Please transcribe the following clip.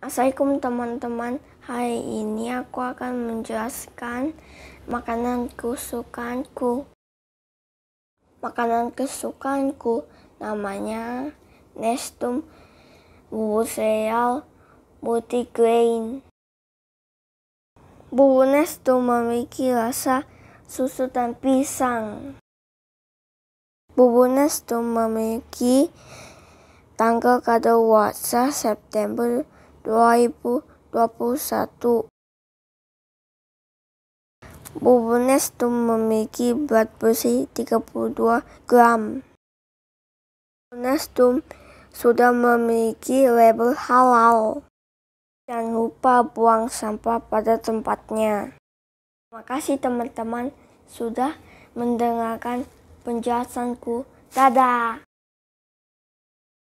Assalamualaikum teman-teman Hari ini aku akan menjelaskan makanan kesukaanku Makanan kesukaanku namanya Nestum Bubur Cereal grain. Bubur Nestum memiliki rasa susu dan pisang Bubur Nestum memiliki tanggal kadaluarsa September 2021. bubunes Nestum memiliki berat bersih 32 gram. Nestum sudah memiliki label halal. Jangan lupa buang sampah pada tempatnya. Terima kasih teman-teman sudah mendengarkan penjelasanku. Dadah!